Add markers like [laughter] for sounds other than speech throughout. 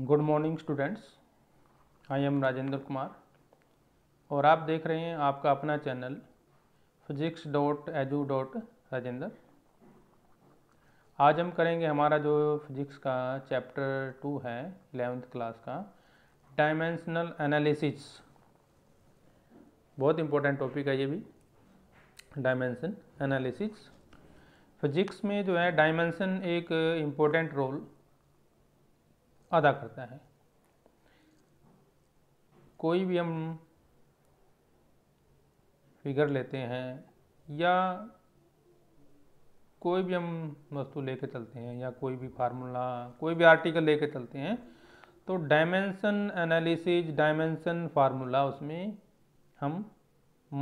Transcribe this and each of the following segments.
good morning students I am Rajendra Kumar और आप देख रहे हैं आपका अपना channel physics dot edu dot Rajendra आज हम करेंगे हमारा जो फिजिक्स का चैप्टर टू है एलेवेंथ क्लास का डायमेंशनल एनालिसिस बहुत इंपॉर्टेंट टॉपिक है ये भी डायमेंशन एनालिसिस फिजिक्स में जो है डायमेंशन एक इम्पोर्टेंट रोल अदा करता है कोई भी हम फिगर लेते हैं या कोई भी हम वस्तु लेके चलते हैं या कोई भी फार्मूला कोई भी आर्टिकल लेके चलते हैं तो डायमेंशन एनालिसिस डायमेंशन फार्मूला उसमें हम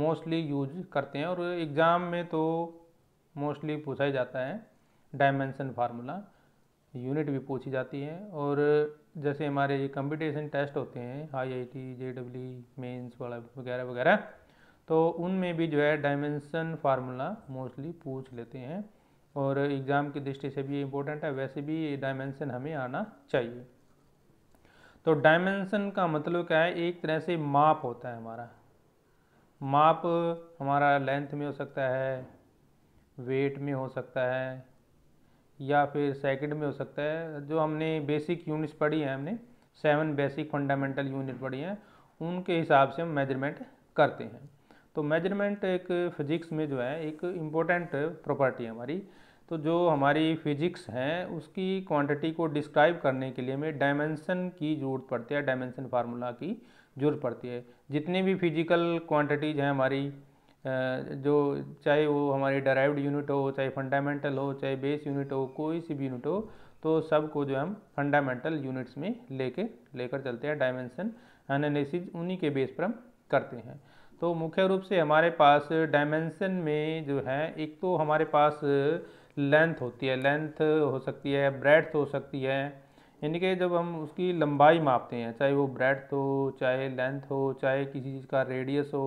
मोस्टली यूज करते हैं और एग्ज़ाम में तो मोस्टली पूछा ही जाता है डायमेंशन फार्मूला यूनिट भी पूछी जाती है और जैसे हमारे ये कंपटीशन टेस्ट होते हैं I I T J W mains वाला वगैरह वगैरह तो उनमें भी जो है डायमेंसन फार्मूला मोस्टली पूछ लेते हैं और एग्ज़ाम की दृष्टि से भी इम्पोर्टेंट है वैसे भी डायमेंसन हमें आना चाहिए तो डायमेंसन का मतलब क्या है एक तरह से माप होता है हमारा माप हमारा लेंथ में हो सकता है वेट में हो सकता है या फिर सेकेंड में हो सकता है जो हमने बेसिक यूनिट्स पढ़ी हैं हमने सेवन बेसिक फंडामेंटल यूनिट पढ़ी हैं उनके हिसाब से हम मेजरमेंट करते हैं तो मेजरमेंट एक फिज़िक्स में जो है एक इम्पोर्टेंट प्रॉपर्टी है हमारी तो जो हमारी फिज़िक्स हैं उसकी क्वांटिटी को डिस्क्राइब करने के लिए हमें डायमेंसन की ज़रूरत पड़ती है डायमेंसन फार्मूला की ज़रूरत पड़ती है जितनी भी फिजिकल क्वांटिटीज़ हैं हमारी जो चाहे वो हमारी डराइव्ड यूनिट हो चाहे फंडामेंटल हो चाहे बेस यूनिट हो कोई सी भी यूनिट हो तो सब को जो हम फंडामेंटल यूनिट्स में लेके लेकर चलते हैं डायमेंशन एनालिसिस उन्हीं के बेस पर हम करते हैं तो मुख्य रूप से हमारे पास डायमेंशन में जो है एक तो हमारे पास लेंथ होती है लेंथ हो सकती है ब्रेड्थ हो सकती है यानी कि जब हम उसकी लंबाई मापते हैं चाहे वो ब्रेड्थ हो चाहे लेंथ हो चाहे किसी चीज़ का रेडियस हो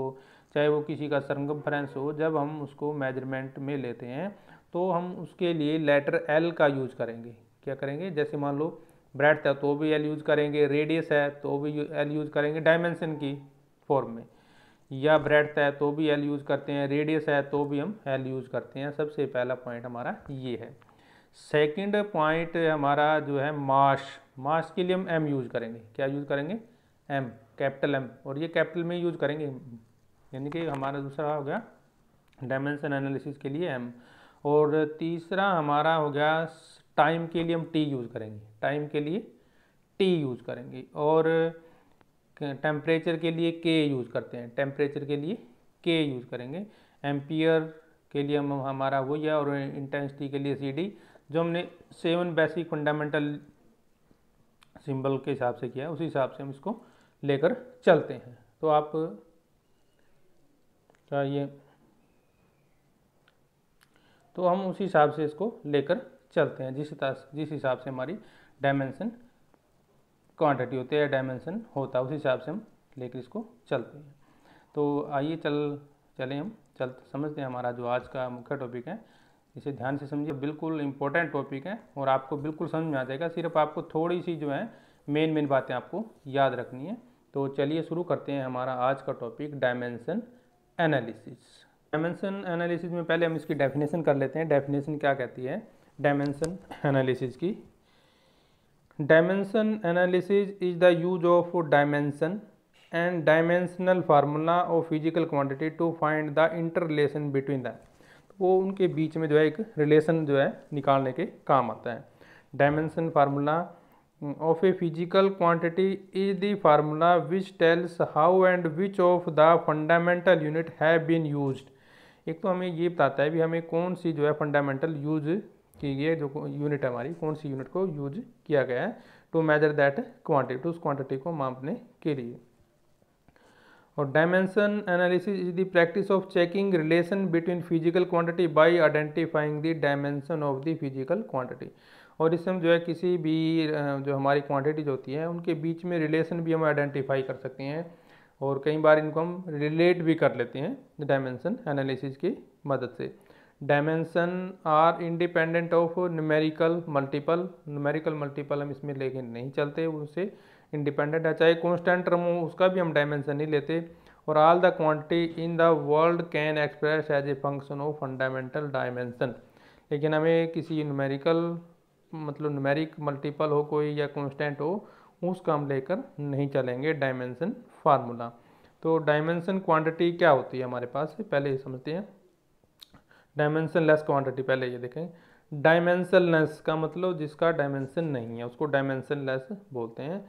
चाहे वो किसी का फ्रेंस हो जब हम उसको मेजरमेंट में लेते हैं तो हम उसके लिए लेटर एल का यूज करेंगे क्या करेंगे जैसे मान लो ब्रेड है तो भी एल यूज करेंगे रेडियस है तो भी एल यूज करेंगे डायमेंशन की फॉर्म में या ब्रेड है तो भी एल यूज करते हैं रेडियस है तो भी हम एल यूज करते हैं सबसे पहला पॉइंट हमारा ये है सेकंड पॉइंट हमारा जो है मास मास के लिए हम एम यूज करेंगे क्या यूज करेंगे एम कैपिटल एम और ये कैपिटल में यूज करेंगे यानी कि हमारा दूसरा हो गया डायमेंशन एनालिसिस के लिए एम और तीसरा हमारा हो गया टाइम के लिए हम टी यूज़ करेंगे टाइम के लिए टी यूज़ करेंगे और टेम्परेचर के लिए के यूज़ करते हैं टेम्परेचर के लिए के यूज़ करेंगे एम्पियर के लिए हम हमारा वो या और इंटेंसिटी के लिए सी डी जो हमने सेवन बेसिक फंडामेंटल सिंबल के हिसाब से किया उसी हिसाब से हम इसको लेकर चलते हैं तो आप चाहिए तो हम उसी हिसाब से इसको लेकर चलते हैं जिस जिस हिसाब से हमारी डायमेंशन क्वांटिटी होती है डायमेंशन होता है उसी हिसाब से हम लेकर इसको चलते हैं तो आइए चल चलें हम चल समझते हैं हमारा जो आज का मुख्य टॉपिक है इसे ध्यान से समझिए बिल्कुल इंपॉर्टेंट टॉपिक है और आपको बिल्कुल समझ में आ जाएगा सिर्फ आपको थोड़ी सी जो है मेन मेन बातें आपको याद रखनी है तो चलिए शुरू करते हैं हमारा आज का topic dimension analysis dimension analysis में पहले हम इसकी डेफिनेशन कर लेते हैं डेफिनेशन क्या कहती है डायमेंशन एनालिसिस की dimension analysis is the use of dimension and dimensional formula of physical quantity to find the inter relation between the वो उनके बीच में जो है एक रिलेशन जो है निकालने के काम आता है dimension formula of a physical quantity is the formula which tells how and which of the fundamental unit have been used एक तो हमें ये बताता है भी हमें कौन सी जो है फंडामेंटल यूज की गई है जो यूनिट हमारी कौन सी यूनिट को यूज किया गया है to measure that quantity to उस क्वांटिटी को मापने के लिए और dimension analysis is the practice of checking relation between physical quantity by identifying the dimension of the physical quantity और इससे हम जो है किसी भी जो हमारी क्वांटिटीज होती है उनके बीच में रिलेशन भी हम आइडेंटिफाई कर सकते हैं और कई बार इनको हम रिलेट भी कर लेते हैं डायमेंसन एनालिसिस की मदद से dimension are independent of numerical multiple numerical multiple हम इसमें लेके नहीं चलते उससे इंडिपेंडेंट है चाहे कॉन्स्टेंट टर्म हो उसका भी हम डायमेंसन नहीं लेते और all the quantity in the world can express as a function of fundamental dimension लेकिन हमें किसी न्यूमेरिकल मतलब नुमेरिक मल्टीपल हो कोई या कॉन्स्टेंट हो उसका हम लेकर नहीं चलेंगे डायमेंसन फार्मूला तो डायमेंसन क्वांटिटी क्या होती है हमारे पास पहले ये समझते हैं डायमेंसन लेस क्वांटिटी पहले ये देखें डायमेंसन लेस का मतलब जिसका डायमेंसन नहीं है उसको डायमेंसन लेस बोलते हैं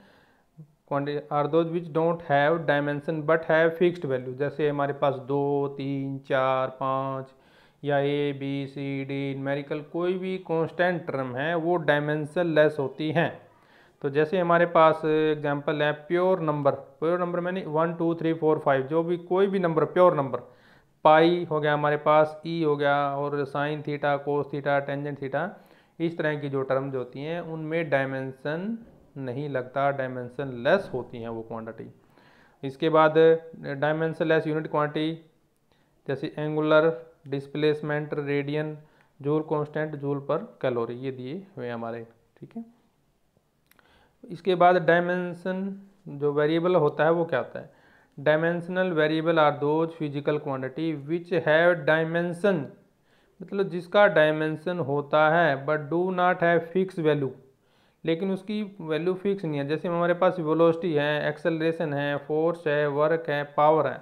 quantity are those which don't have dimension but have fixed value जैसे हमारे पास दो तीन चार पाँच या A B C D numerical कोई भी कॉन्स्टेंट टर्म है वो डायमेंशन लेस होती हैं तो जैसे हमारे पास एग्जांपल है प्योर नंबर प्योर नंबर मैंने one two three four five जो भी कोई भी नंबर प्योर नंबर पाई हो गया हमारे पास ई e हो गया और sine theta cos theta tangent theta इस तरह की जो टर्म्स होती हैं उनमें डायमेंसन नहीं लगता डायमेंसन लेस होती हैं वो क्वान्टिटी इसके बाद डायमेंसन लेस यूनिट क्वान्टिटी जैसे angular displacement radian joule constant joule per calorie ये दिए हुए हमारे ठीक है इसके बाद डायमेंशन जो वेरिएबल होता है वो क्या होता है dimensional variable are those physical quantity which have dimension मतलब जिसका डायमेंशन होता है but do not have fix value लेकिन उसकी वैल्यू फिक्स नहीं है जैसे हमारे पास वेलोसिटी है एक्सेलरेशन है फोर्स है वर्क है पावर है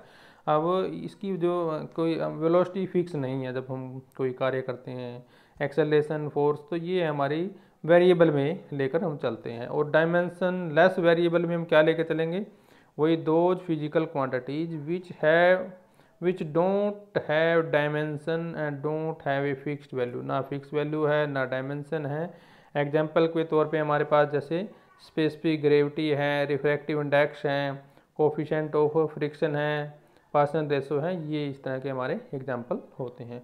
अब इसकी जो कोई वेलोसिटी फिक्स नहीं है जब हम कोई कार्य करते हैं एक्सेलेशन फोर्स तो ये हमारी वेरिएबल में लेकर हम चलते हैं और डायमेंसन लेस वेरिएबल में हम क्या लेकर चलेंगे वही दोज फिजिकल क्वांटिटीज विच है which don't have dimension and don't have a fixed value ना फिक्स वैल्यू है ना डायमेंसन है एग्जाम्पल के तौर पर हमारे पास जैसे स्पेसिफिक ग्रेविटी है रिफ्रैक्टिव इंडेक्स हैं कोफिशेंट ऑफ फ्रिक्शन है पासन रेशो हैं ये इस तरह के हमारे एग्जाम्पल होते हैं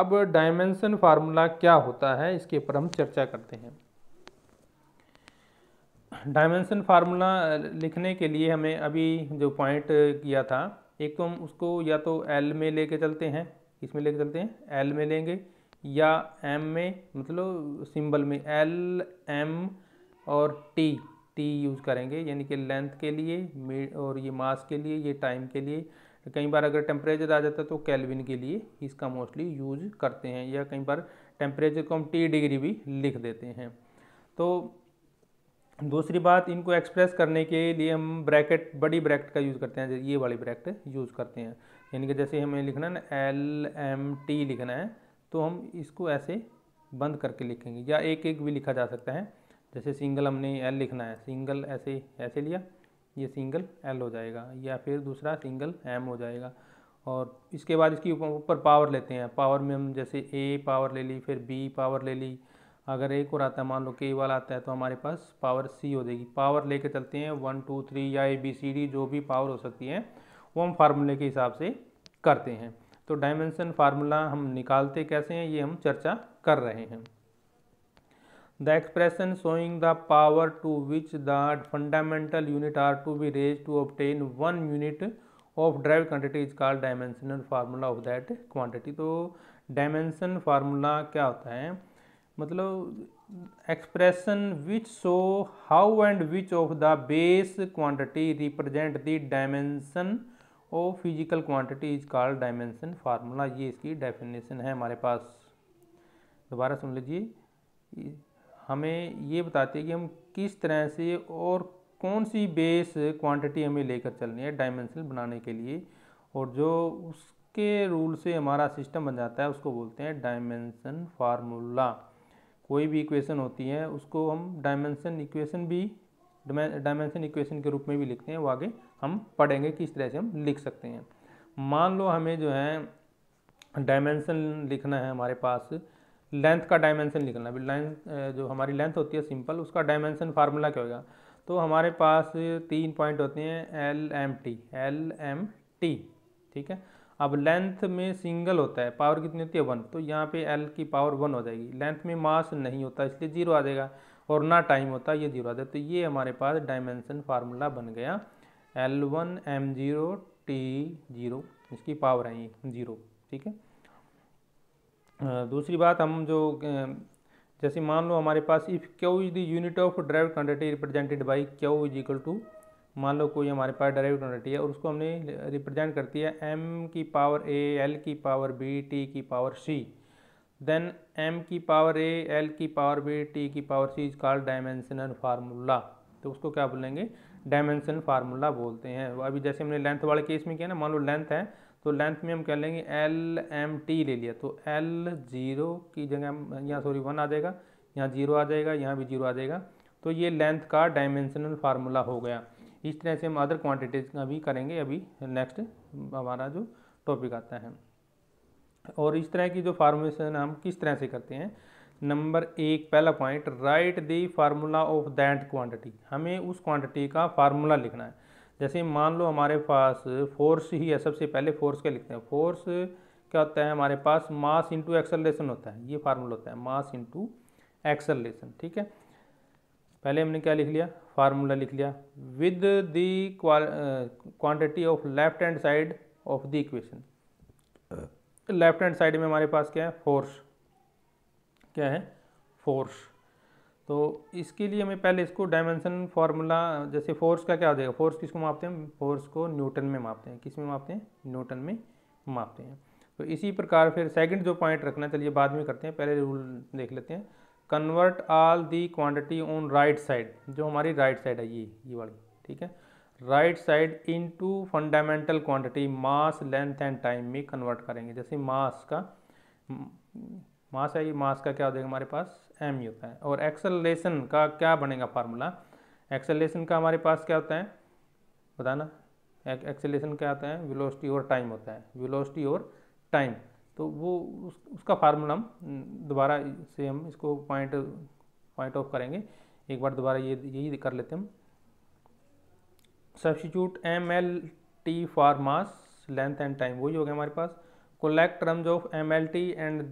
अब डायमेंशन फार्मूला क्या होता है इसके ऊपर हम चर्चा करते हैं डायमेंशन फार्मूला लिखने के लिए हमें अभी जो पॉइंट किया था एक तो हम उसको या तो एल में लेके चलते हैं किस में लेके चलते हैं एल में लेंगे या एम में मतलब सिंबल में एल एम और टी टी यूज़ करेंगे यानी कि लेंथ के लिए और ये मास के लिए ये टाइम के लिए कई बार अगर टेम्परेचर आ जाता है तो कैलविन के लिए इसका मोस्टली यूज करते हैं या कई बार टेम्परेचर को हम टी डिग्री भी लिख देते हैं तो दूसरी बात इनको एक्सप्रेस करने के लिए हम ब्रैकेट बड़ी ब्रैकेट का यूज़ करते हैं ये वाली ब्रैकेट यूज़ करते हैं यानी कि जैसे हमें लिखना है ना एल एम टी लिखना है तो हम इसको ऐसे बंद करके लिखेंगे या एक एक भी लिखा जा सकता है जैसे सिंगल हमने एल लिखना है सिंगल ऐसे ऐसे लिया ये सिंगल एल हो जाएगा या फिर दूसरा सिंगल एम हो जाएगा और इसके बाद इसकी ऊपर पावर लेते हैं पावर में हम जैसे ए पावर ले ली फिर बी पावर ले ली अगर एक और आता है मान लो के वाला आता है तो हमारे पास पावर सी हो जाएगी पावर लेके चलते हैं वन टू थ्री या ए बी सी डी जो भी पावर हो सकती है वो हम फार्मूले के हिसाब से करते हैं तो डायमेंशन फार्मूला हम निकालते कैसे हैं ये हम चर्चा कर रहे हैं the expression showing the power to which the fundamental unit are to be raised to obtain one unit of derived quantity is called dimensional formula of that quantity तो dimension formula क्या होता है मतलब expression which show how and which of the base quantity represent the dimension of physical quantity is called dimension formula ये इसकी definition है हमारे पास दोबारा सुन लीजिए हमें ये बताती है कि हम किस तरह से और कौन सी बेस क्वांटिटी हमें लेकर चलनी है डायमेंशन बनाने के लिए और जो उसके रूल से हमारा सिस्टम बन जाता है उसको बोलते हैं डायमेंशन फार्मूला कोई भी इक्वेशन होती है उसको हम डायमेंशन इक्वेशन भी डायमेंशन इक्वेशन के रूप में भी लिखते हैं वो आगे हम पढ़ेंगे किस तरह से हम लिख सकते हैं मान लो हमें जो है डायमेंशन लिखना है हमारे पास लेंथ का डायमेंशन निकलना अभी लेंथ जो हमारी लेंथ होती है सिंपल उसका डायमेंशन फार्मूला क्या होगा तो हमारे पास तीन पॉइंट होते हैं L M T L M T ठीक है अब लेंथ में सिंगल होता है पावर कितनी होती है वन तो यहाँ पे एल की पावर वन हो जाएगी लेंथ में मास नहीं होता इसलिए जीरो आ जाएगा और ना टाइम होता ये जीरो आ जाएगा तो ये हमारे पास डायमेंशन फार्मूला बन गया L one M zero T zero इसकी पावर है ये जीरो ठीक है दूसरी बात हम जो जैसे मान लो हमारे पास if Q is the unit of derived quantity represented by Q is equal to मान लो कोई हमारे पास ड्राइव क्वान्टिटी है और उसको हमने रिप्रेजेंट करती है एम की पावर ए एल की पावर बी टी की पावर सी देन एम की पावर ए एल की पावर बी टी की power C is called dimensional formula तो उसको क्या बोलेंगे डायमेंशन फार्मूला बोलते हैं अभी जैसे हमने लेंथ वाले केस में किया ना मान लो लेंथ है तो लेंथ में हम कह लेंगे एल एम टी ले लिया तो एल ज़ीरो की जगह यहाँ सॉरी वन आ जाएगा यहाँ जीरो आ जाएगा यहाँ भी जीरो आ जाएगा तो ये लेंथ का डायमेंशनल फार्मूला हो गया इस तरह से हम अदर क्वांटिटीज का भी करेंगे अभी नेक्स्ट हमारा जो टॉपिक आता है और इस तरह की जो फार्मूलेशन हम किस तरह से करते हैं नंबर एक पहला point right the formula of that quantity हमें उस क्वांटिटी का फार्मूला लिखना है जैसे मान लो हमारे पास फोर्स ही है सबसे पहले फोर्स क्या लिखते हैं फोर्स क्या होता है हमारे पास मास इंटू एक्सलेशन होता है ये फार्मूला होता है मास इंटू एक्सलेशन ठीक है पहले हमने क्या लिख लिया फार्मूला लिख लिया with the quantity of left hand side of the equation left hand side में हमारे पास क्या है फोर्स क्या है फोर्स तो इसके लिए हमें पहले इसको डायमेंशन फार्मूला जैसे फोर्स का क्या हो जाएगा फोर्स किसको मापते हैं फोर्स को न्यूटन में मापते हैं किस में मापते हैं न्यूटन में मापते हैं तो इसी प्रकार फिर सेकंड जो पॉइंट रखना चलिए बाद में करते हैं पहले रूल देख लेते हैं convert all the quantity on right side जो हमारी राइट साइड है ये ये वाली ठीक है right side to fundamental quantity mass length and time में कन्वर्ट करेंगे जैसे मास का मास है ये मास का क्या हो जाएगा हमारे पास एम ही होता है और एक्सेलेशन का क्या बनेगा फार्मूला एक्सेलेशन का हमारे पास क्या होता है बताना एक्सेलेशन क्या आता है विलोसिटी और टाइम होता है विलोसिटी और टाइम तो वो उस, उसका फार्मूला हम दोबारा से हम इसको पॉइंट पॉइंट ऑफ करेंगे एक बार दोबारा ये यही कर लेते हैं हम substitute M L T for mass length and time वही हो गया हमारे पास terms of M L T and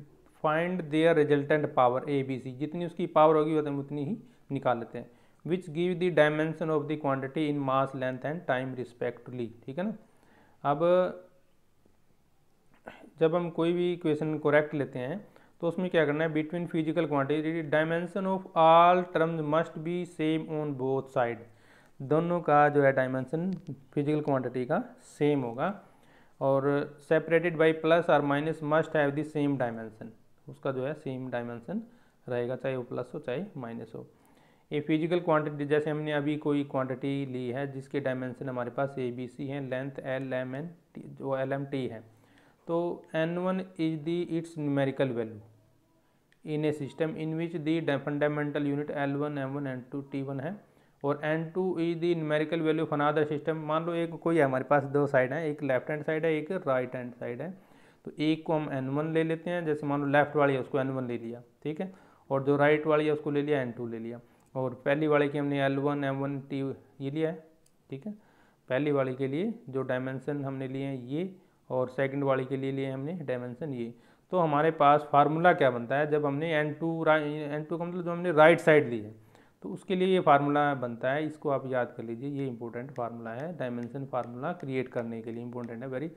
find their resultant power A B C जितनी उसकी पावर होगी तो हम उतनी ही निकाल लेते हैं which give the dimension of the quantity in mass length and time respectively ठीक है ना अब जब हम कोई भी क्वेश्चन करेक्ट लेते हैं तो उसमें क्या करना है between physical quantity dimension of all terms must be same on both side दोनों का जो है डायमेंशन फिजिकल क्वांटिटी का सेम होगा और सेपरेटेड बाय प्लस और minus must have the same dimension उसका जो है सेम डायमेंशन रहेगा चाहे वो प्लस हो चाहे माइनस हो ये फिजिकल क्वांटिटी जैसे हमने अभी कोई क्वांटिटी ली है जिसके डायमेंशन हमारे पास ए बी सी हैं length L M N T जो एल एम टी है तो N one is the its numerical value in a system in which the fundamental unit L one M one N two T one है और N two is the numerical value of another system मान लो एक कोई है हमारे पास दो साइड है एक लेफ्ट हैंड साइड है एक राइट हैंड साइड है तो एक को हम एन वन ले लेते हैं जैसे मान लो लेफ्ट वाली है उसको एन वन ले लिया ठीक है और जो राइट वाली है उसको ले लिया एन टू ले लिया और पहली वाले की हमने L one M one T ये लिया है ठीक है पहली वाली के लिए जो डायमेंसन हमने लिए हैं ये और सेकेंड वाली के लिए लिए हमने डायमेंसन ये तो हमारे पास फार्मूला क्या बनता है जब हमने एन टू एन टू का मतलब जो हमने राइट साइड ली है तो उसके लिए ये फार्मूला बनता है इसको आप याद कर लीजिए ये इंपॉर्टेंट फार्मूला है डायमेंशन फार्मूला क्रिएट करने के लिए इंपॉर्टेंट है वेरी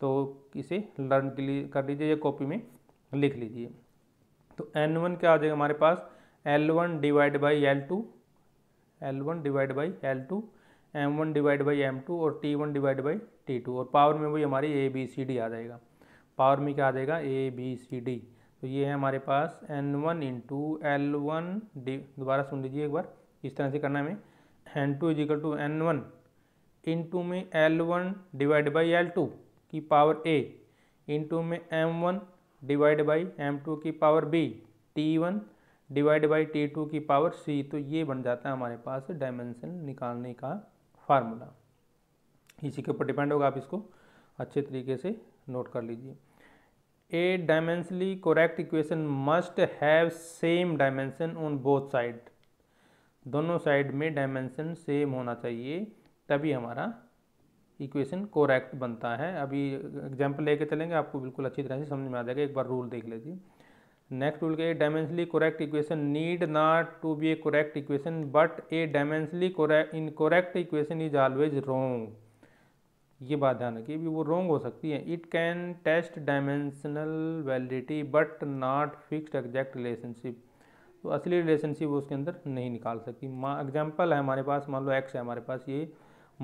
तो इसे लर्न के लिए कर लीजिए या कॉपी में लिख लीजिए तो एन वन क्या आ जाएगा हमारे पास L one divide by L two L one divide by L two M one divide by M two और T one divide by T two और पावर में वही हमारी ए बी सी डी आ जाएगा पावर में क्या आ जाएगा ए बी सी डी तो ये है हमारे पास N one into L one D दोबारा सुन लीजिए एक बार इस तरह से करना है हमें N two equal to N one into में L one divide by L two की पावर ए इंटू में M one divide by M two की power B T one divide by T two की पावर सी तो ये बन जाता है हमारे पास डायमेंशन निकालने का फार्मूला इसी के ऊपर डिपेंड होगा आप इसको अच्छे तरीके से नोट कर लीजिए a dimensionally correct equation must have same dimension on both side दोनों साइड में डायमेंशन सेम होना चाहिए तभी हमारा इक्वेशन कोरेक्ट बनता है अभी एग्जाम्पल लेके चलेंगे आपको बिल्कुल अच्छी तरह से समझ में आ जाएगा एक बार रूल देख लीजिए नेक्स्ट रूल के dimensionally correct equation need not to be a correct equation but a dimensionally incorrect equation is always wrong ये बात ध्यान रखिए भी वो रोंग हो सकती है it can test dimensional validity but not fixed exact relationship तो असली रिलेशनशिप उसके अंदर नहीं निकाल सकती एग्जाम्पल है हमारे पास मान लो एक्स है हमारे पास ये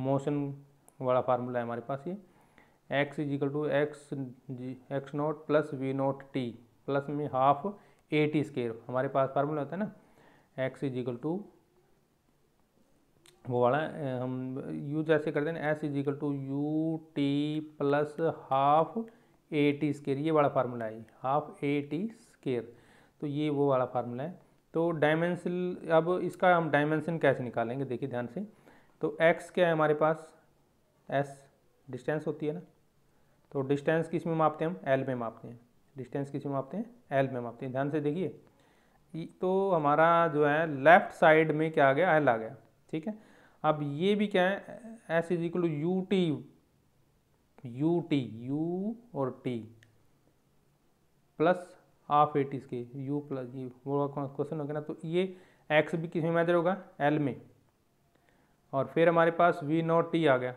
मोशन वाला फार्मूला है हमारे पास ये X equal to X G X naught plus V not T plus में हाफ ए टी स्केयर हमारे पास फार्मूला होता है ना एक्स इजिकल टू वो वाला हम यू जैसे करते हैं s is equal to u t plus half A T square ये वाला फार्मूला है हाफ ए टी स्केयर तो ये वो वाला फार्मूला है तो डायमेंशन अब इसका हम डायमेंशन कैसे निकालेंगे देखिए ध्यान से तो एक्स क्या है हमारे पास एस डिस्टेंस होती है ना तो डिस्टेंस किस में मापते हैं हम एल में मापते हैं डिस्टेंस किस में मापते हैं एल में मापते हैं ध्यान से देखिए तो हमारा जो है लेफ्ट साइड में क्या आ गया एल आ गया ठीक है अब ये भी क्या है s is equal u t u t u और टी प्लस हाफ एट इसके यू प्लस यू वो क्वेश्चन हो गया ना तो ये एक्स भी किस में मैदर होगा एल में और फिर हमारे पास वी नॉट टी आ गया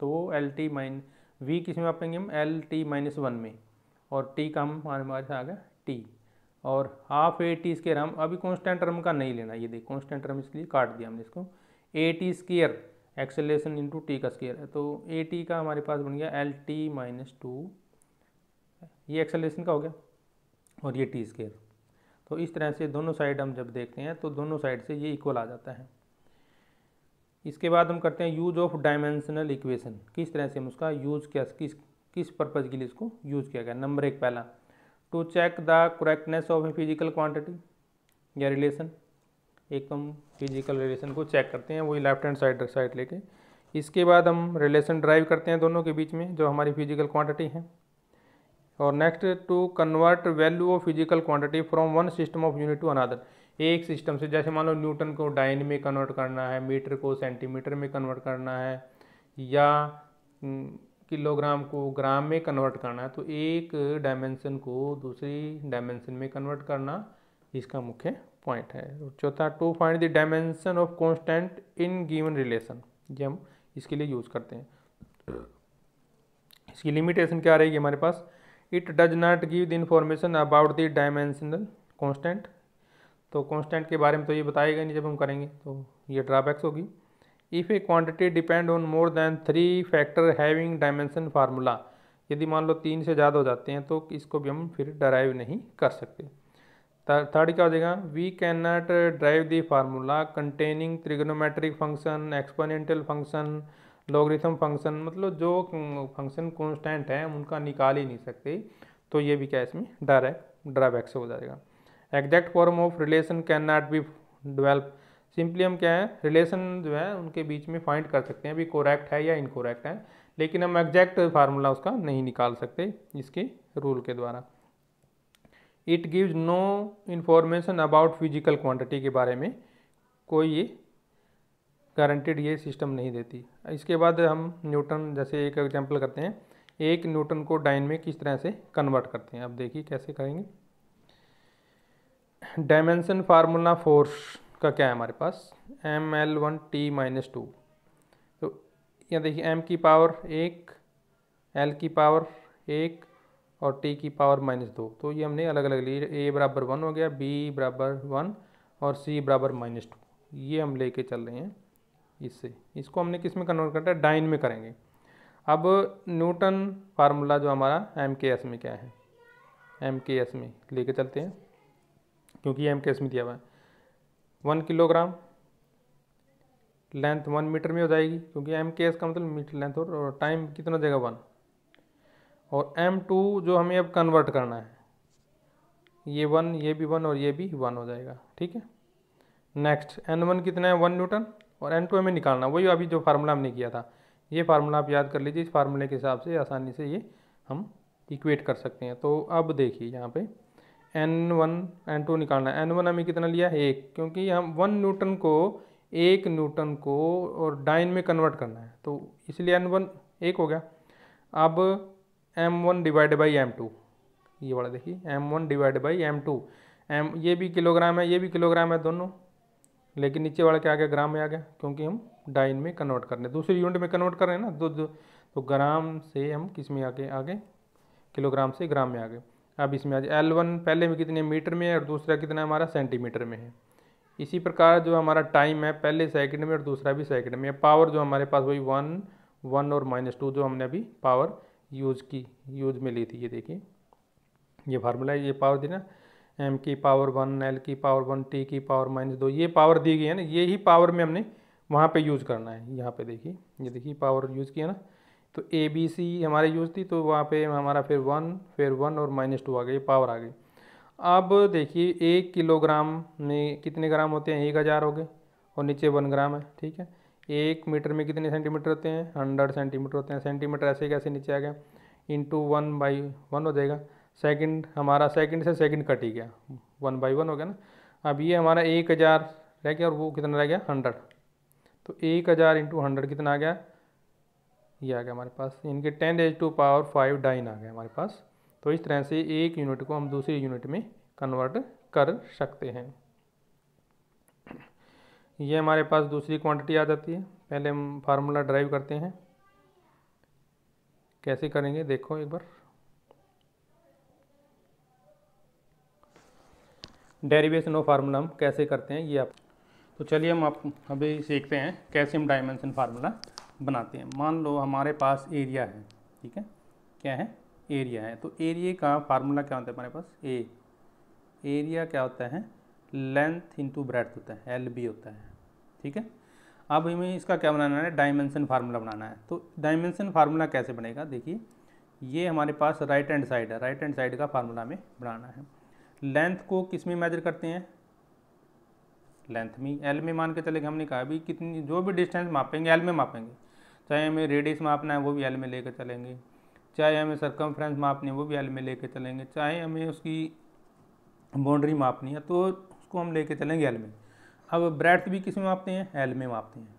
तो वो एल टी माइन वी किस में मापेंगे हम एल टी माइनस वन में और टी का हम हमारे आ गया टी और हाफ ए टी स्केयर हम अभी कॉन्स्टेंट टर्म का नहीं लेना ये देख कॉन्स्टेंट टर्म इसलिए काट दिया हमने इसको a T square acceleration into t का स्केयर है तो ए टी का हमारे पास बन गया एल टी माइनस टू ये एक्सेलेशन का हो गया और ये टी स्केयर तो इस तरह से दोनों साइड हम जब देखते हैं तो दोनों साइड से ये इक्वल आ जाता है इसके बाद हम करते हैं यूज़ ऑफ डायमेंशनल इक्वेशन किस तरह से हम उसका यूज़ किया किस किस पर्पज़ के लिए इसको यूज़ किया गया नंबर एक पहला to check the correctness of a physical quantity या रिलेशन एक हम फिजिकल रिलेशन को चेक करते हैं वही लेफ्ट हैंड साइड साइड लेके इसके बाद हम रिलेशन ड्राइव करते हैं दोनों के बीच में जो हमारी फिजिकल क्वांटिटी है और next to convert value of physical quantity from one system of unit to another एक सिस्टम से जैसे मान लो न्यूटन को डाइन में कन्वर्ट करना है मीटर को सेंटीमीटर में कन्वर्ट करना है या किलोग्राम को ग्राम में कन्वर्ट करना है तो एक डायमेंशन को दूसरी डायमेंशन में कन्वर्ट करना इसका मुख्य पॉइंट है चौथा to find the dimension of constant in given relation ये हम इसके लिए यूज़ करते हैं इसकी लिमिटेशन क्या रहेगी हमारे पास it does not give the information about the dimensional constant तो कांस्टेंट के बारे में तो ये बताएगा नहीं जब हम करेंगे तो ये ड्राबैक्स होगी if a quantity depend on more than three factor having dimension formula यदि मान लो तीन से ज़्यादा हो जाते हैं तो इसको भी हम फिर डराइव नहीं कर सकते थर्ड क्या हो जाएगा we can not drive the formula containing trigonometric function exponential function logarithm function मतलब जो फंक्शन कॉन्स्टेंट है उनका निकाल ही नहीं सकते तो ये भी क्या इसमें डायरेक्ट ड्राबैक्स हो जाएगा exact form of relation can not be develop simply हम क्या है रिलेशन जो है उनके बीच में फाइंड कर सकते हैं भी कोरेक्ट है या इनकोरेक्ट है लेकिन हम एग्जैक्ट फार्मूला उसका नहीं निकाल सकते इसके रूल के द्वारा it gives no information about physical quantity के बारे में कोई ये गारंटेड ये सिस्टम नहीं देती इसके बाद हम न्यूटन जैसे एक एग्जांपल करते हैं एक न्यूटन को डाइन में किस तरह से कन्वर्ट करते हैं अब देखिए कैसे करेंगे डायमेंशन फार्मूला फोर्स का क्या है हमारे पास M L one T minus two तो यहाँ देखिए एम की पावर एक एल की पावर एक और टी की पावर माइनस दो तो ये हमने अलग अलग लिए ए बराबर वन हो गया बी बराबर वन और सी बराबर माइनस टू ये हम लेके चल रहे हैं इससे इसको हमने किस में कन्वर्ट करना है डाइन में करेंगे अब न्यूटन फार्मूला जो हमारा एम के एस में क्या है एम के एस में लेके चलते हैं क्योंकि एम के में दिया हुआ है one kilogram length one metre में हो जाएगी क्योंकि एम एस का मतलब मीटर लेंथ और टाइम कितना देगा वन और एम टू जो हमें अब कन्वर्ट करना है ये वन ये भी वन और ये भी वन हो जाएगा ठीक है नेक्स्ट एन वन कितना है वन न्यूटन और एन टू हमें निकालना वही अभी जो फार्मूला हमने किया था ये फार्मूला आप याद कर लीजिए इस फार्मूले के हिसाब से आसानी से ये हम इक्वेट कर सकते हैं तो अब देखिए यहाँ पर एन वन एन टू निकालना है एन वन हमें कितना लिया है एक क्योंकि हम वन न्यूटन को एक न्यूटन को और डाइन में कन्वर्ट करना है तो इसलिए एन वन एक हो गया अब m one divide by M two ये वाला देखिए m one divide by M two m ये भी किलोग्राम है ये भी किलोग्राम है दोनों लेकिन नीचे वाला क्या आ गया ग्राम में आ गया क्योंकि हम डाइन में कन्वर्ट कर रहे हैं दूसरी यूनिट में कन्वर्ट कर रहे हैं ना दो, तो ग्राम से हम किस में आगे आगे किलोग्राम से ग्राम में आ गए अब इसमें आ जाए एल वन पहले में कितने मीटर में है और दूसरा कितना हमारा सेंटीमीटर में है इसी प्रकार जो हमारा टाइम है पहले सेकंड में और दूसरा भी सेकंड में पावर जो हमारे पास वही वन वन और माइनस टू जो हमने अभी पावर यूज की यूज में ली थी ये देखिए ये फार्मूला ये पावर दी ना एम की पावर वन एल की पावर वन टी की पावर माइनस दो ये पावर दी गई है ना ये पावर में हमने वहाँ पर यूज़ करना है यहाँ पे देखिए ये देखिए पावर यूज़ किया ना तो ए बी सी हमारी यूज़ थी तो वहाँ पे हमारा फिर वन फिर वन और माइनस टू आ गई पावर आ गई अब देखिए एक किलोग्राम में कितने ग्राम होते हैं एक हज़ार हो गए और नीचे वन ग्राम है ठीक है एक मीटर में कितने सेंटीमीटर होते हैं हंड्रेड सेंटीमीटर होते हैं सेंटीमीटर ऐसे कैसे नीचे आ गया इंटू वन बाई वन हो जाएगा सेकंड हमारा सेकंड से सेकंड कट ही गया वन बाई वन हो गया ना अब ये हमारा एक हज़ार रह गया और वो कितना रह गया हंड्रेड तो एक हज़ार इंटू हंड्रेड कितना आ गया ये आ गया हमारे पास यानी कि ten raise to power five dyne आ गया हमारे पास तो इस तरह से एक यूनिट को हम दूसरी यूनिट में कन्वर्ट कर सकते हैं ये हमारे पास दूसरी क्वांटिटी आ जाती है पहले हम फार्मूला ड्राइव करते हैं कैसे करेंगे देखो एक बार डेरिवेशन ऑफ फार्मूला हम कैसे करते हैं ये आप तो चलिए हम आप अभी सीखते हैं कैसे हम डायमेंशन फार्मूला बनाते हैं मान लो हमारे पास एरिया है ठीक है क्या है एरिया है तो एरिए का फार्मूला क्या होता है हमारे पास ए एरिया क्या होता है लेंथ इंटू ब्रेथ होता है एल बी होता है ठीक है अब हमें इसका क्या बनाना है डायमेंशन फार्मूला बनाना है तो डायमेंशन फार्मूला कैसे बनेगा देखिए ये हमारे पास राइट हैंड साइड है राइट हैंड साइड का फार्मूला हमें बनाना है लेंथ को किस में मेजर करते हैं लेंथ में एल में मान के गए हमने कहा अभी कितनी जो भी डिस्टेंस मापेंगे एल में मापेंगे चाहे हमें रेडियस मापना है वो भी एल में लेकर चलेंगे चाहे हमें सरकमफ्रेंस मापनी है वो भी एल में लेकर चलेंगे चाहे हमें उसकी बाउंड्री मापनी है तो उसको हम लेके चलेंगे एल में अब ब्रेड्थ भी किस में मापते हैं एल में मापते हैं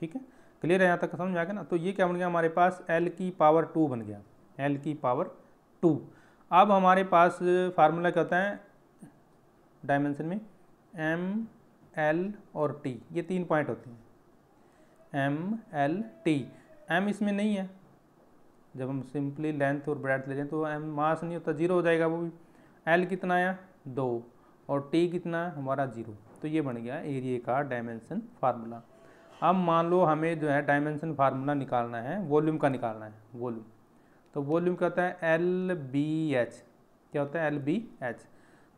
ठीक है क्लियर है यहाँ तक समझ आ गया ना तो ये क्या बन गया हमारे पास एल की पावर टू बन गया एल की पावर टू अब हमारे पास फार्मूला क्या होता है डायमेंशन में एम एल और टी ये तीन पॉइंट होते हैं एम एल टी एम इसमें नहीं है जब हम सिंपली लेंथ और ब्रेड ले जाएँ तो एम मास नहीं होता जीरो हो जाएगा वो भी एल कितना आया दो और टी कितना है हमारा जीरो तो ये बन गया एरिए का डायमेंशन फार्मूला अब मान लो हमें जो है डायमेंशन फार्मूला निकालना है वॉल्यूम का निकालना है वॉल्यूम तो वॉल्यूम क्या होता है एल बी एच क्या होता है एल बी एच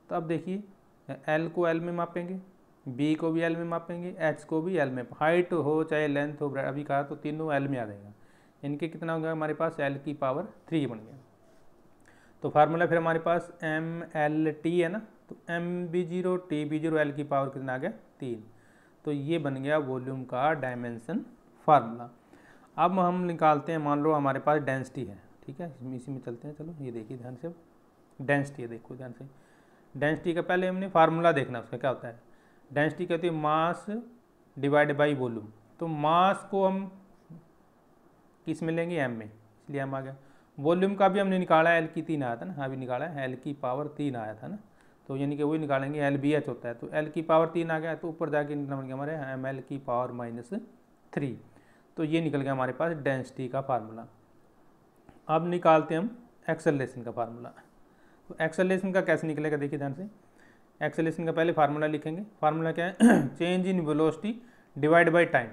तो अब देखिए एल को एल में मापेंगे बी को भी एल में मापेंगे एच को भी एल में हाइट हो चाहे लेंथ हो अभी कहा तो तीनों एल में आ जाएगा इनके कितना हो गया हमारे पास एल की पावर थ्री बन गया तो फार्मूला फिर हमारे पास एम एल टी है ना तो M b zero T b zero L की पावर कितना आ गया तीन तो ये बन गया वॉल्यूम का डायमेंशन फार्मूला अब हम निकालते हैं मान लो हमारे पास डेंसिटी है ठीक है इसी में चलते हैं चलो ये देखिए ध्यान से डेंसिटी है देखो ध्यान से डेंसिटी का पहले हमने फार्मूला देखना उसका क्या होता है डेंसिटी कहते हैं मास डिवाइड बाई वॉल्यूम तो मास को हम किस में लेंगे एम में इसलिए एम आ गया वॉल्यूम का भी हमने निकाला एल की तीन आया था ना हाँ, अभी निकाला है एल की पावर तीन आया था ना तो यानी कि वही निकालेंगे एल बी एच होता है तो एल की पावर तीन आ गया तो ऊपर जाके निकल गया हमारे एम हाँ, एल की पावर माइनस थ्री तो ये निकल गया हमारे पास डेंसिटी का फार्मूला अब निकालते हैं हम एक्सेलरेशन का फार्मूला तो एक्सेलरेशन का कैसे निकलेगा देखिए ध्यान से एक्सेलेशन का पहले फार्मूला लिखेंगे फार्मूला क्या है [clears throat] change in velocity divide by time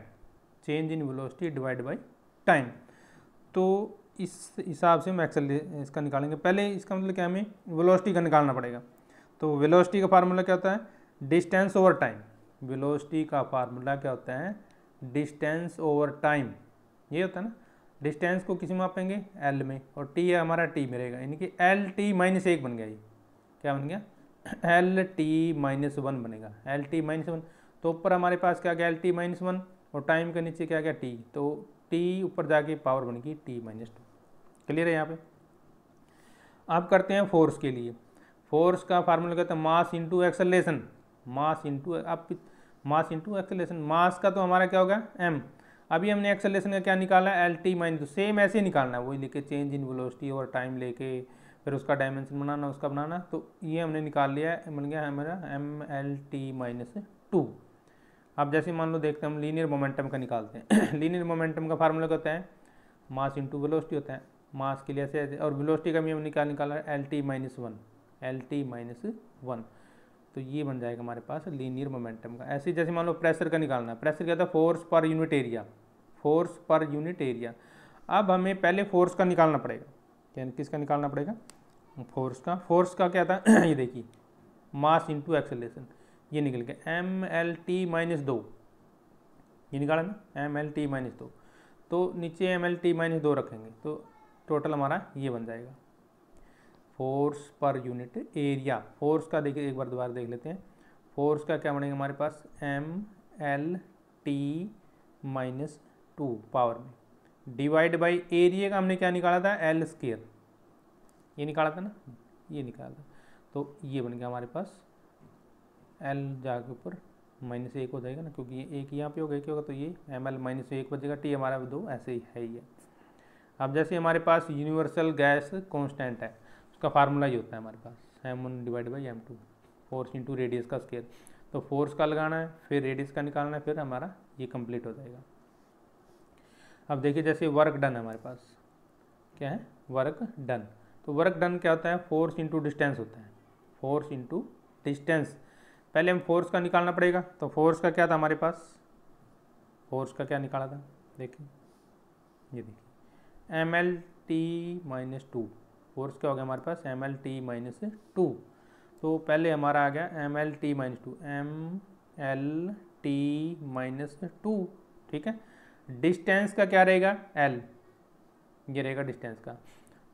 change in velocity divide by time तो इस हिसाब से हम एक्सेल इसका निकालेंगे पहले इसका मतलब क्या हमें वेलोसिटी का निकालना पड़ेगा तो वेलोसिटी का फार्मूला क्या होता है डिस्टेंस ओवर टाइम वेलोसिटी का फार्मूला क्या होता है डिस्टेंस ओवर टाइम ये होता है ना डिस्टेंस को किसी में मापेंगे एल में और टी है हमारा टी में रहेगा यानी कि एल टी माइनस एक बन गया ये क्या बन गया एल टी माइनस वन बनेगा एल टी माइनस वन तो ऊपर हमारे पास क्या गया एल टी माइनस वन और टाइम के नीचे क्या गया टी तो टी ऊपर जाके पावर बनेगी टी माइनस टू क्लियर है यहाँ पे अब करते हैं फोर्स के लिए फोर्स का फार्मूला कहते हैं mass into acceleration mass into आप मास इंटू एक्सलेशन मास का तो हमारा क्या होगा एम अभी हमने एक्सलेशन का क्या निकाला एल टी माइनस सेम ऐसे ही निकालना है वही लेके चेंज इन वेलोसिटी और टाइम लेके फिर उसका डायमेंशन बनाना उसका बनाना तो ये हमने निकाल लिया है बन गया है मेरा M L T minus two अब जैसे मान लो देखते हैं हम लीनियर मोमेंटम का निकालते हैं लीनियर [coughs] मोमेंटम का फार्मूला होता है मास इंटू वेलोसिटी होता है मास के लिए ऐसे और वेलोसिटी का भी हमने क्या निकाला है L T minus one L T minus one तो ये बन जाएगा हमारे पास लीनियर मोमेंटम का ऐसे जैसे मान लो प्रेशर का निकालना है प्रेशर क्या था फोर्स पर यूनिट एरिया फोर्स पर यूनिट एरिया अब हमें पहले फोर्स का निकालना पड़ेगा यानी किसका निकालना पड़ेगा फोर्स का फोर्स का क्या था [clears throat] ये देखिए मास इंटू एक्सेलेशन ये निकल गया एम एल टी माइनस दो ये निकाला ना एम एल टी माइनस दो तो नीचे एम एल टी माइनस दो रखेंगे तो टोटल हमारा ये बन जाएगा फोर्स पर यूनिट एरिया फोर्स का देखिए एक बार दोबारा देख लेते हैं फोर्स का क्या बनेगा हमारे पास M L T minus two power में डिवाइड बाई एरिया का हमने क्या निकाला था एल स्केयर ये निकाला था ना ये निकाला था तो ये बन गया हमारे पास एल जाके ऊपर माइनस एक हो जाएगा ना क्योंकि ये एक यहाँ पे होगा एक होगा तो ये एम एल माइनस एक बचेगा टी हमारा दो ऐसे ही है है अब जैसे हमारे पास यूनिवर्सल गैस कॉन्स्टेंट है उसका फार्मूला ही होता है हमारे पास m one divide by M two force into radius का स्केयर तो फोर्स का लगाना है फिर रेडियस का निकालना है फिर हमारा ये कंप्लीट हो जाएगा अब देखिए जैसे वर्क डन है हमारे पास क्या है वर्क डन तो वर्क डन क्या होता है फोर्स इंटू डिस्टेंस होता है फोर्स इंटू डिस्टेंस पहले हम फोर्स का निकालना पड़ेगा तो फोर्स का क्या था हमारे पास फोर्स का क्या निकाला था देखें ये देखिए M L T minus two force क्या हो गया हमारे पास M L T minus two तो पहले हमारा आ गया M L T minus two M L T minus two ठीक है डिस्टेंस का क्या रहेगा एल ये रहेगा डिस्टेंस का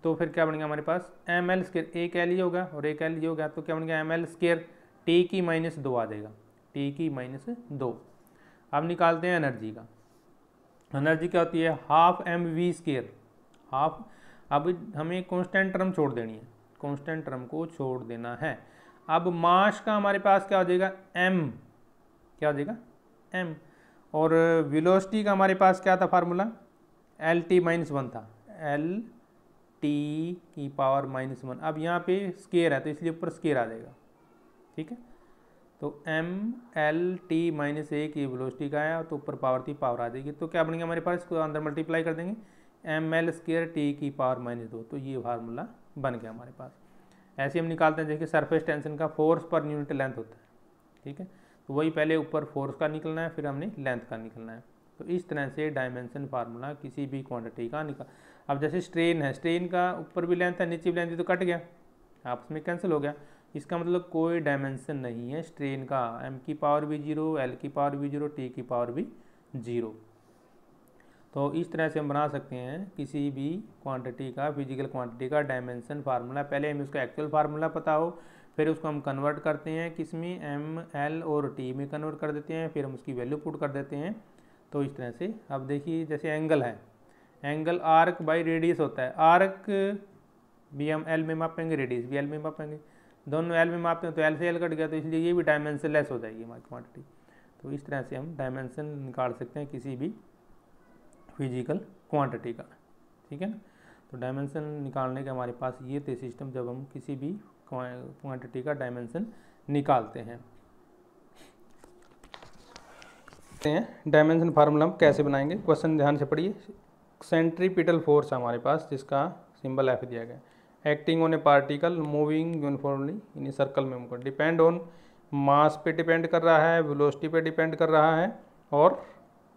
तो फिर क्या बन गया हमारे पास एम एल स्केयर एक एल ही होगा और एक एल ही होगा तो क्या बन गया एम एल स्केयर टी की माइनस दो आ जाएगा टी की माइनस दो अब निकालते हैं एनर्जी का एनर्जी क्या होती है half m v square half अब हमें कॉन्स्टेंट टर्म छोड़ देनी है कॉन्स्टेंट टर्म को छोड़ देना है अब मास का हमारे पास क्या हो जाएगा एम क्या हो जाएगा एम और विलोसिटी का हमारे पास क्या था formula L T minus one था L T e power minus one अब यहाँ पे स्केयर है तो इसलिए ऊपर स्केयर आ जाएगा ठीक है तो एम एल टी माइनस एक ये वेलोसिटी का आया तो ऊपर पावर थी पावर आ जाएगी तो क्या बनेंगे हमारे पास इसको अंदर मल्टीप्लाई कर देंगे एम एल स्केयर टी की पावर माइनस दो तो ये फार्मूला बन गया हमारे पास ऐसे हम निकालते हैं जैसे सरफेस टेंशन का फोर्स पर यूनिट लेंथ होता है ठीक है तो वही पहले ऊपर फोर्स का निकलना है फिर हमने लेंथ का निकलना है तो इस तरह से डायमेंशन फार्मूला किसी भी क्वांटिटी का निकाल अब जैसे स्ट्रेन है स्ट्रेन का ऊपर भी लेंथ है नीचे भी लेंथ तो कट गया आप में कैंसिल हो गया इसका मतलब कोई डायमेंशन नहीं है स्ट्रेन का एम की पावर भी जीरो एल की पावर भी जीरो टी की पावर भी जीरो तो इस तरह से हम बना सकते हैं किसी भी क्वांटिटी का फिजिकल क्वांटिटी का डायमेंशन फार्मूला पहले हमें उसका एक्चुअल फार्मूला पता हो फिर उसको हम कन्वर्ट करते हैं किस में एम एल और टी में कन्वर्ट कर देते हैं फिर हम उसकी वैल्यू पुट कर देते हैं तो इस तरह से अब देखिए जैसे एंगल है एंगल आर्क बाई रेडियस होता है आर्क भी हम एल में मापेंगे रेडियस भी एल में मापेंगे दोनों एल में मापते हैं तो एल से एल कट गया तो इसलिए ये भी डायमेंशन लेस हो जाएगी हमारी क्वान्टिटी तो इस तरह से हम डायमेंशन निकाल सकते हैं किसी भी फिजिकल क्वांटिटी का ठीक है ना तो डायमेंशन निकालने के हमारे पास ये थे सिस्टम जब हम किसी भी क्वान्टिटी का डायमेंशन निकालते हैं डायमेंशन फार्मूला हम कैसे बनाएंगे क्वेश्चन ध्यान से पढ़िए सेंट्रीपिटल फोर्स हमारे पास जिसका सिंबल एफ दिया गया acting on a particle moving uniformly in a circle में मूव डिपेंड ऑन मास पे डिपेंड कर रहा है वेलोसिटी पे डिपेंड कर रहा है और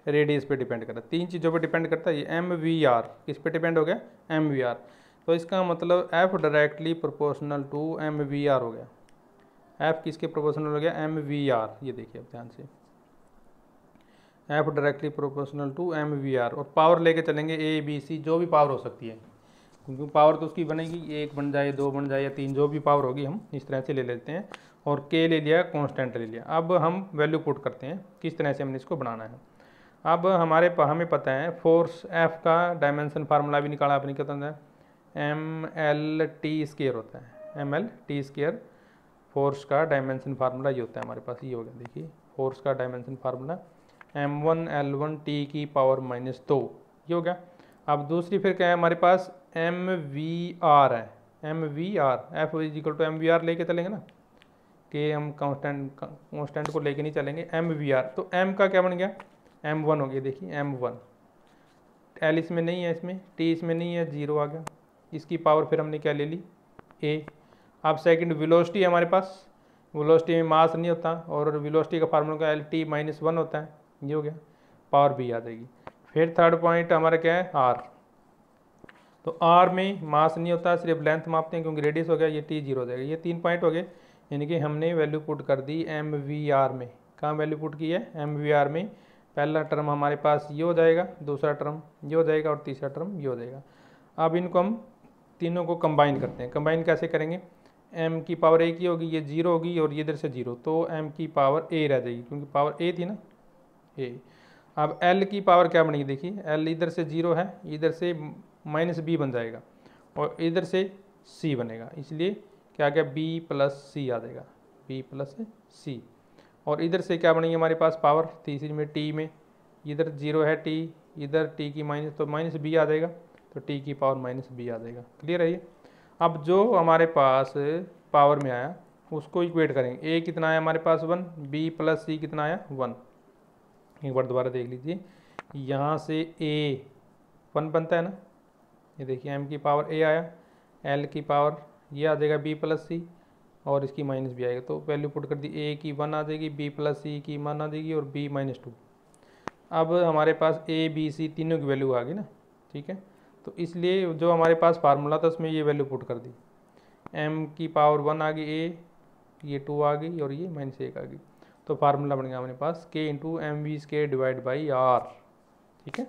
रेडियस पे डिपेंड कर रहा है तीन चीज़ों पे डिपेंड करता है ये एम वी आर किस पे डिपेंड हो गया एम वी आर तो इसका मतलब F directly proportional to m v r हो गया एफ किसके प्रोपोर्शनल हो गया एम वी आर ये देखिए आप ध्यान से F directly proportional to m v r और पावर लेके चलेंगे ए बी सी जो भी पावर हो सकती है क्योंकि पावर तो उसकी बनेगी एक बन जाए दो बन जाए या तीन जो भी पावर होगी हम इस तरह से ले लेते हैं और के ले लिया कॉन्स्टेंट ले लिया अब हम वैल्यू पुट करते हैं किस तरह से हमने इसको बनाना है अब हमारे पा, हमें पता है फोर्स एफ का डायमेंशन फार्मूला भी निकाला आपने क्या है एम एल टी स्केयर होता है M L T square force का डायमेंशन फार्मूला ये होता है हमारे पास ये हो गया देखिए फोर्स का dimension formula M one L one T की पावर माइनस दो ये हो गया अब दूसरी फिर क्या है हमारे पास एम वी आर है m v r F is equal to m v r लेके चलेंगे ना कि हम कॉन्स्टेंट कॉन्स्टेंट को लेके नहीं चलेंगे एम वी आर तो एम का क्या बन गया एम वन हो गया देखिए एम वन एल इसमें नहीं है इसमें टी इसमें नहीं है जीरो आ गया इसकी पावर फिर हमने क्या ले ली ए अब सेकंड विलोस्टी है हमारे पास विलोस्टी में मास नहीं होता और विलोस्टी का फार्मूला का एल टी माइनस वन होता है ये हो गया पावर बी आ जाएगी फिर थर्ड पॉइंट हमारा क्या है आर तो आर में मास नहीं होता सिर्फ लेंथ मापते हैं क्योंकि रेडियस हो गया ये टी जीरो हो जाएगा ये तीन पॉइंट हो गए यानी कि हमने वैल्यू पुट कर दी एम वी आर में कहाँ वैल्यू पुट की है एम वी आर में पहला टर्म हमारे पास ये हो जाएगा दूसरा टर्म ये हो जाएगा और तीसरा टर्म ये हो जाएगा अब इनको हम तीनों को कंबाइन करते हैं कंबाइन कैसे करेंगे एम की पावर ए की होगी ये जीरो होगी और ये इधर से जीरो तो एम की पावर ए रह जाएगी क्योंकि पावर ए थी ना ए अब एल की पावर क्या बनेगी देखिए एल इधर से जीरो है इधर से माइनस बी बन जाएगा और इधर से सी बनेगा इसलिए क्या क्या बी प्लस सी आ जाएगा बी प्लस सी और इधर से क्या बनेगी हमारे पास पावर तीसरी तो में टी में इधर जीरो है टी इधर टी की माइनस तो माइनस बी आ जाएगा तो टी की पावर माइनस बी आ जाएगा क्लियर है ये अब जो हमारे पास पावर में आया उसको इक्वेट करेंगे ए कितना आया हमारे पास वन बी प्लस सी कितना आया वन एक बार दोबारा देख लीजिए यहाँ से ए वन बनता है ना ये देखिए एम की पावर ए आया एल की पावर ये आ जाएगा बी प्लस सी और इसकी माइनस भी आएगा तो वैल्यू पुट कर दी ए की वन आ जाएगी बी प्लस सी की वन आ जाएगी और बी माइनस टू अब हमारे पास ए बी सी तीनों की वैल्यू आ गई ना ठीक है तो इसलिए जो हमारे पास फार्मूला था उसमें ये वैल्यू पुट कर दी एम की पावर वन आ गई ए ये टू आ गई और ये माइनस एक आ गई तो फार्मूला बन गया हमारे पास k into m v square divide by r ठीक है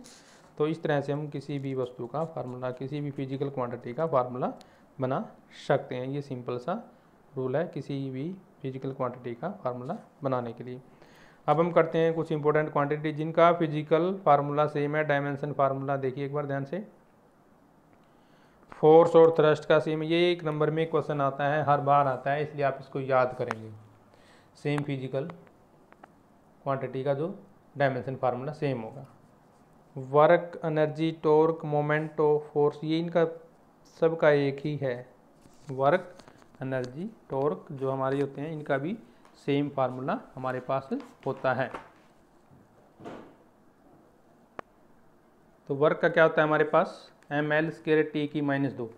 तो इस तरह से हम किसी भी वस्तु का फार्मूला किसी भी फिजिकल क्वांटिटी का फार्मूला बना सकते हैं ये सिंपल सा रूल है किसी भी फिजिकल क्वांटिटी का फार्मूला बनाने के लिए अब हम करते हैं कुछ इंपॉर्टेंट क्वांटिटी जिनका फिजिकल फार्मूला सेम है डायमेंशन फार्मूला देखिए एक बार ध्यान से फोर्स और थ्रस्ट का सेम ये एक नंबर में क्वेश्चन आता है हर बार आता है इसलिए आप इसको याद करेंगे सेम फिजिकल क्वांटिटी का जो डायमेंशन फार्मूला सेम होगा work energy torque momentum force ये इनका सबका एक ही है वर्क एनर्जी टॉर्क जो हमारे होते हैं इनका भी सेम फार्मूला हमारे पास होता है तो वर्क का क्या होता है हमारे पास एम एल स्केयर टी की माइनस दो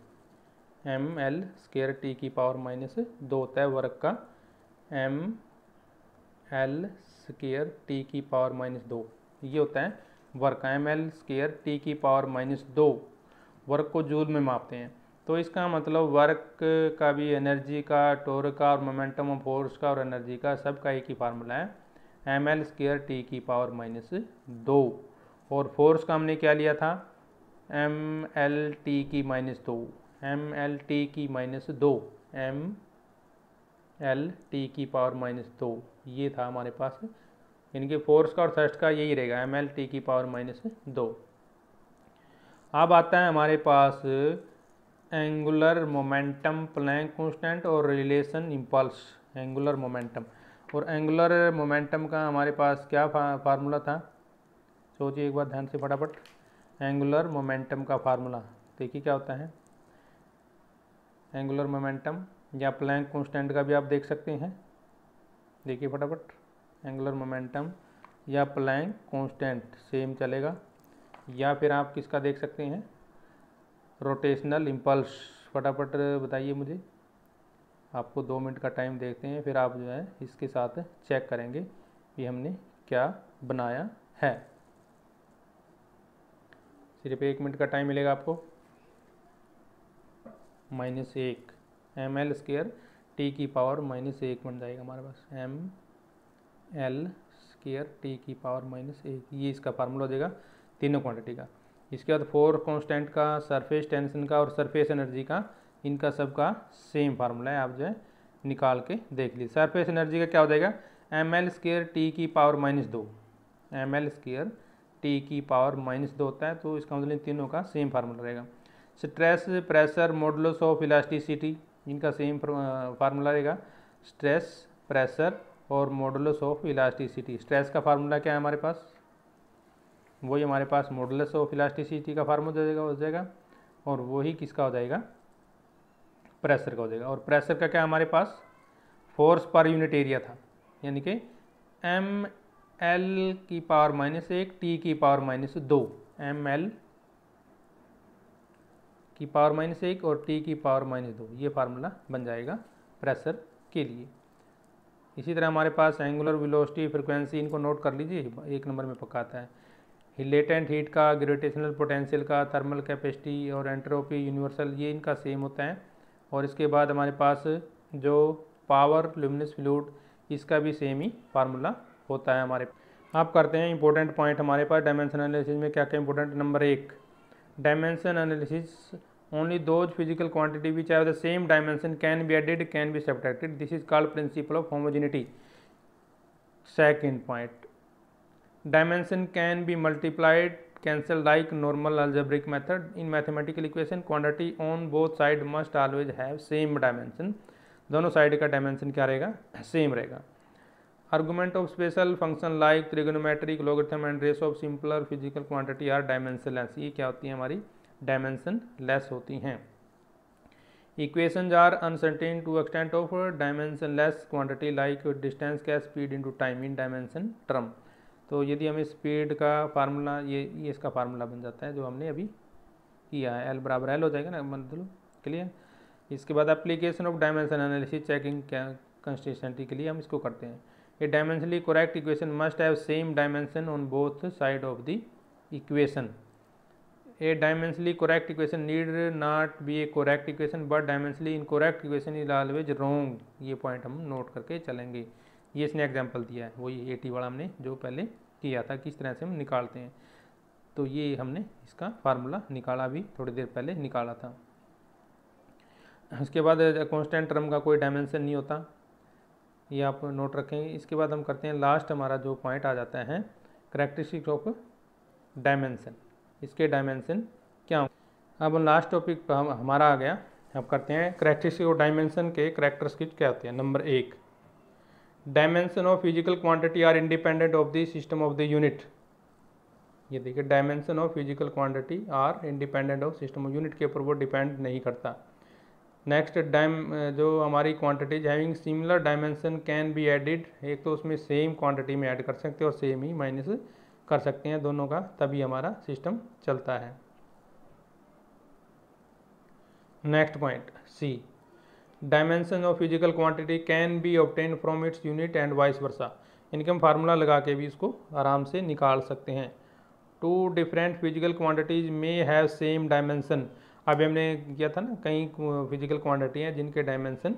एम एल स्केयर टी की पावर माइनस दो होता है वर्क का एम एल स्केयर टी की पावर माइनस दो ये होता है work M L square T की पावर माइनस दो वर्क को जूल में मापते हैं तो इसका मतलब वर्क का भी एनर्जी का टोर का और मोमेंटम ऑफ फोर्स का और एनर्जी का सब का एक ही फार्मूला है एम एल स्केयर टी की पावर माइनस दो और फोर्स का हमने क्या लिया था एम एल टी की माइनस दो एम एल टी की माइनस दो एम एल टी की पावर माइनस दो ये था हमारे पास इनके फोर्स का और थर्स्ट का यही रहेगा एम एल टी की पावर माइनस दो अब आता है हमारे पास एंगुलर मोमेंटम प्लैंक कॉन्स्टेंट और रिलेशन इम्पल्स एंगुलर मोमेंटम और एंगुलर मोमेंटम का हमारे पास क्या फार्मूला था सोचिए एक बार ध्यान से फटाफट एंगुलर मोमेंटम का फार्मूला देखिए क्या होता है एंगुलर मोमेंटम या प्लैंक कॉन्स्टेंट का भी आप देख सकते हैं देखिए फटाफट एंगुलर मोमेंटम या प्लैंग कांस्टेंट सेम चलेगा या फिर आप किसका देख सकते हैं रोटेशनल इम्पल्स फटाफट बताइए मुझे आपको दो मिनट का टाइम देखते हैं फिर आप जो है इसके साथ चेक करेंगे कि हमने क्या बनाया है सिर्फ एक मिनट का टाइम मिलेगा आपको माइनस एक एम एल स्केयर टी की पावर माइनस एक बन जाएगा हमारे पास एम एल स्केयर टी की पावर माइनस एक ये इसका फार्मूला हो जाएगा तीनों क्वांटिटी का इसके बाद फोर कांस्टेंट का सरफेस टेंशन का और सरफेस एनर्जी का इनका सबका सेम फार्मूला है आप जो है निकाल के देख लीजिए सरफेस एनर्जी का क्या हो जाएगा एम एल स्केयर टी की पावर माइनस दो एम एल स्केयर टी की पावर माइनस दो होता है तो इसका मतलब तीनों का सेम फार्मूला रहेगा stress pressure modulus of elasticity इनका सेम फार्मूला रहेगा स्ट्रेस प्रेशर और मॉडुलस ऑफ इलास्टिसिटी स्ट्रेस का फार्मूला क्या है हमारे पास वही हमारे पास मॉडुलस ऑफ इलास्टिसिटी का फार्मूला हो जाएगा हो जाएगा और वही किसका हो जाएगा प्रेशर का हो जाएगा और प्रेशर का क्या हमारे पास फोर्स पर यूनिट एरिया था यानी कि एम एल की पावर माइनस एक टी की पावर माइनस दो एम एल की पावर माइनस एक और टी की पावर माइनस दो ये फार्मूला बन जाएगा प्रेशर के लिए इसी तरह हमारे पास एंगुलर विलोसटी फ्रिक्वेंसी इनको नोट कर लीजिए एक नंबर में पक्का आता है लेटेंट हीट का ग्रेविटेशनल पोटेंशियल का थर्मल कैपेसिटी और एंट्रोपी यूनिवर्सल ये इनका सेम होता है और इसके बाद हमारे पास जो पावर ल्यूमिनस फ्लूड इसका भी सेम ही फार्मूला होता है हमारे आप करते हैं इंपॉर्टेंट पॉइंट हमारे पास डायमेंशन एनालिसिस में क्या क्या इंपॉर्टेंट नंबर एक dimension analysis only those physical quantity which have the same dimension can be added can be subtracted this is called principle of homogeneity second point dimension can be multiplied cancel like normal algebraic method in mathematical equation quantity on both side must always have same dimension दोनों side का dimension क्या रहेगा same रहेगा argument of special function like trigonometric logarithm and race of simpler physical quantity are dimensionless ये क्या होती हैं हमारी डायमेंशन लेस होती हैं equations are uncertain to extent of dimensionless quantity like distance का speed into time in dimension term तो यदि हमें स्पीड का फार्मूला ये ये इसका फार्मूला बन जाता है जो हमने अभी किया है एल बराबर एल हो जाएगा ना मतलब क्लियर इसके बाद application of dimension analysis checking consistency के लिए हम इसको करते हैं a dimensionally correct equation must have same dimension on both side of the equation a dimensionally correct equation need not be a correct equation but dimensionally incorrect equation is always wrong ये point हम note करके चलेंगे ये इसने example दिया है वही A T वाला हमने जो पहले किया था किस तरह से हम निकालते हैं तो ये हमने इसका फार्मूला निकाला भी थोड़ी देर पहले निकाला था उसके बाद कॉन्स्टेंट टर्म का कोई डायमेंशन नहीं होता ये आप नोट रखें इसके बाद हम करते हैं लास्ट हमारा जो पॉइंट आ जाता है करेक्टरिस्टिक्स ऑफ डायमेंसन इसके डायमेंसन क्या हो अब लास्ट टॉपिक हम हमारा आ गया अब करते हैं करेक्टरिस्टिक ऑफ डायमेंसन के करैक्टर्स की क्या होते हैं नंबर एक dimension of physical quantity are independent of the system of the unit ये देखिए dimension of physical quantity are independent of system of unit के ऊपर वो डिपेंड नहीं करता नेक्स्ट डाइम uh, जो हमारी quantities having similar dimension can be added एक तो उसमें सेम क्वांटिटी में ऐड कर सकते हैं और सेम ही माइनस कर सकते हैं दोनों का तभी हमारा सिस्टम चलता है next point C dimension of physical quantity can be obtained from its unit and vice versa इनके हम फार्मूला लगा के भी इसको आराम से निकाल सकते हैं टू डिफरेंट फिजिकल क्वांटिटीज में हैव सेम डायमेंशन अभी हमने किया था ना कई फिजिकल क्वांटिटी हैं जिनके डायमेंशन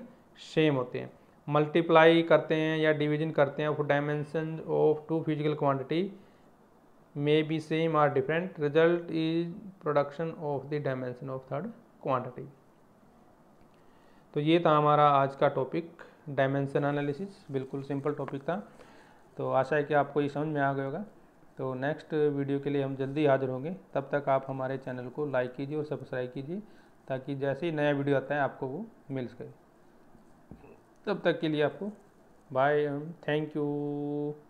सेम होते हैं मल्टीप्लाई करते हैं या डिवीजन करते हैं of dimension of two physical quantity may be same or different result is production of the dimension of third quantity तो ये था हमारा आज का टॉपिक डायमेंशन एनालिसिस बिल्कुल सिंपल टॉपिक था तो आशा है कि आपको ये समझ में आ गया होगा तो नेक्स्ट वीडियो के लिए हम जल्दी हाजिर होंगे तब तक आप हमारे चैनल को लाइक कीजिए और सब्सक्राइब कीजिए ताकि जैसे ही नया वीडियो आता है आपको वो मिल सके तब तक के लिए आपको बाय थैंक यू